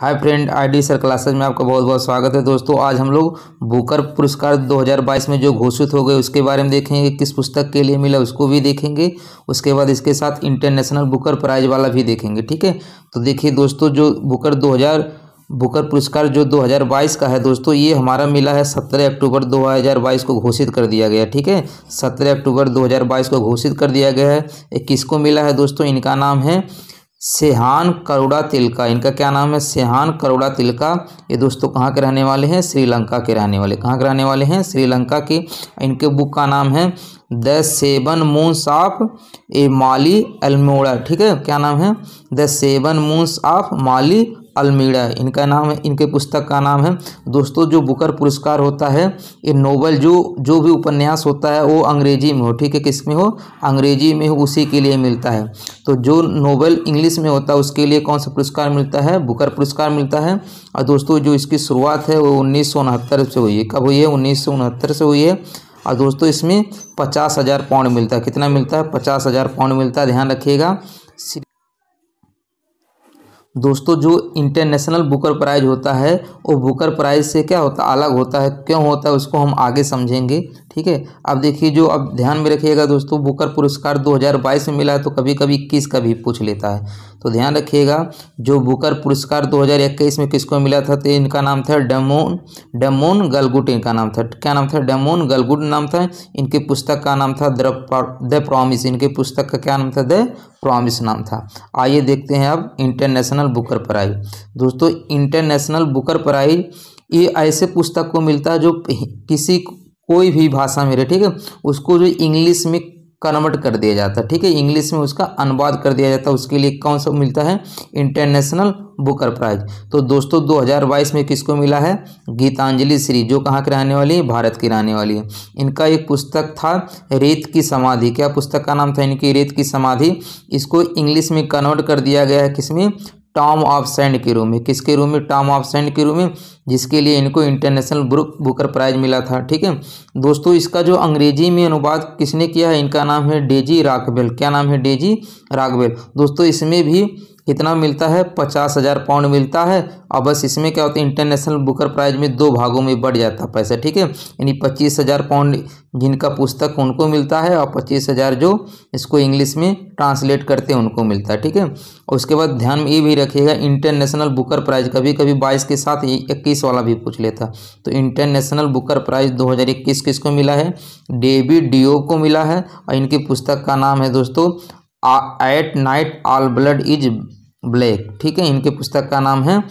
हाय friend आईडी sir classes में आपका बहुत बहुत स्वागत है दोस्तों आज हम लोग बुकर पुरस्कार 2022 में जो घोषित हो गए उसके बारे में देखेंगे किस पुस्तक के लिए मिला उसको भी देखेंगे उसके बाद इसके साथ इंटरनेशनल बुकर प्राइज वाला भी देखेंगे ठीक है तो देखिए दोस्तों जो बुकर 2000 बुकर पुरस्कार जो 2022 का है दोस्तों ये हमारा मिला है 17 अक्टूबर 2022 को घोषित कर दिया गया ठीक है 17 अक्टूबर 2022 को घोषित कर दिया गया है किसको मिला है दोस्तों इनका नाम है सेहान करोड़ा तिलका इनका क्या नाम है सेहान करोड़ा तिलका ये दोस्तों कहाँ के रहने वाले हैं श्रीलंका के रहने वाले कहाँ के रहने वाले हैं श्रीलंका के इनके बुक का नाम है the seven moons of a Maali Almeida ठीक है क्या नाम है the seven moons of Maali Almeida इनका नाम है इनके पुस्तक का नाम है दोस्तों जो बुकर पुरस्कार होता है ये नोबल जो जो भी उपन्यास होता है वो अंग्रेजी में हो ठीक है किस में हो अंग्रेजी में हो उसी के लिए मिलता है तो जो नोबल इंग्लिश में होता है उसके लिए कौन सा पुरस्कार मिलता है बुकर पुरस्कार मिलता है और दोस्तों जो इसकी शुरुआत है वो उन्नीस से हुई है कब हुई है उन्नीस से हुई है और दोस्तों इसमें पचास हज़ार पाउंड मिलता है कितना मिलता है पचास हज़ार पाउंड मिलता है ध्यान रखिएगा दोस्तों जो इंटरनेशनल बुकर प्राइज होता है वो बुकर प्राइज से क्या होता अलग होता है क्यों होता है उसको हम आगे समझेंगे ठीक है अब देखिए जो अब ध्यान में रखिएगा दोस्तों बुकर पुरस्कार 2022 में मिला है तो कभी कभी इक्कीस का भी पूछ लेता है तो ध्यान रखिएगा जो बुकर पुरस्कार 2021 में किसको मिला था तो इनका नाम था डेमोन डेमोन गलगुट इनका नाम था क्या नाम था डेमोन गलगुट नाम था इनके पुस्तक का नाम था द प्रॉमिस इनके पुस्तक का क्या नाम था द प्रॉमिस नाम था आइए देखते हैं अब इंटरनेशनल बुकर प्राइज दोस्तों इंटरनेशनल बुकर प्राइज ये ऐसे पुस्तक को मिलता है जो किसी कोई भी भाषा में रहे ठीक है उसको जो इंग्लिश में कन्वर्ट कर दिया जाता है ठीक है इंग्लिश में उसका अनुवाद कर दिया जाता है उसके लिए कौन सा मिलता है इंटरनेशनल बुकर प्राइज तो दोस्तों 2022 में किसको मिला है गीतांजलि श्री जो कहाँ की रहने वाली है भारत की रहने वाली है इनका एक पुस्तक था रेत की समाधि क्या पुस्तक का नाम था इनकी रेत की समाधि इसको इंग्लिश में कन्वर्ट कर दिया गया है किसमें टॉम ऑफ सैंड की रूम में किसके रूम में टॉम ऑफ सैंड की रूम में जिसके लिए इनको इंटरनेशनल बुक बुकर प्राइज मिला था ठीक है दोस्तों इसका जो अंग्रेजी में अनुवाद किसने किया है इनका नाम है डेजी राकबेल क्या नाम है डेजी राकबेल दोस्तों इसमें भी कितना मिलता है पचास हज़ार पाउंड मिलता है और बस इसमें क्या होता है इंटरनेशनल बुकर प्राइज में दो भागों में बढ़ जाता है पैसा ठीक है यानी पच्चीस हज़ार पाउंड जिनका पुस्तक उनको मिलता है और पच्चीस हज़ार जो इसको इंग्लिश में ट्रांसलेट करते हैं उनको मिलता है ठीक है और उसके बाद ध्यान में ये भी रखिएगा इंटरनेशनल बुकर प्राइज कभी कभी बाईस के साथ इक्कीस वाला भी पूछ लेता तो इंटरनेशनल बुकर प्राइज दो हज़ार इक्कीस किसको मिला है डेविड डीओ को मिला है और इनकी पुस्तक का नाम है दोस्तों at night all blood is black ठीक है इनके पुस्तक का नाम है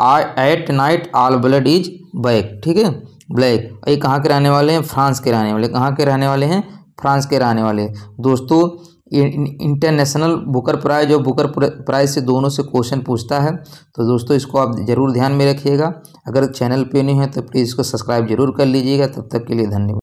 I at night all blood is back ठीक है ब्लैक ये कहाँ के रहने वाले हैं फ्रांस के रहने वाले कहाँ के रहने वाले हैं फ्रांस के रहने वाले दोस्तों इंटरनेशनल बुकर प्राइज और बुकर प्राइज से दोनों से क्वेश्चन पूछता है तो दोस्तों इसको आप ज़रूर ध्यान में रखिएगा अगर चैनल पे नहीं है तो प्लीज़ इसको सब्सक्राइब जरूर कर लीजिएगा तब तक के लिए धन्यवाद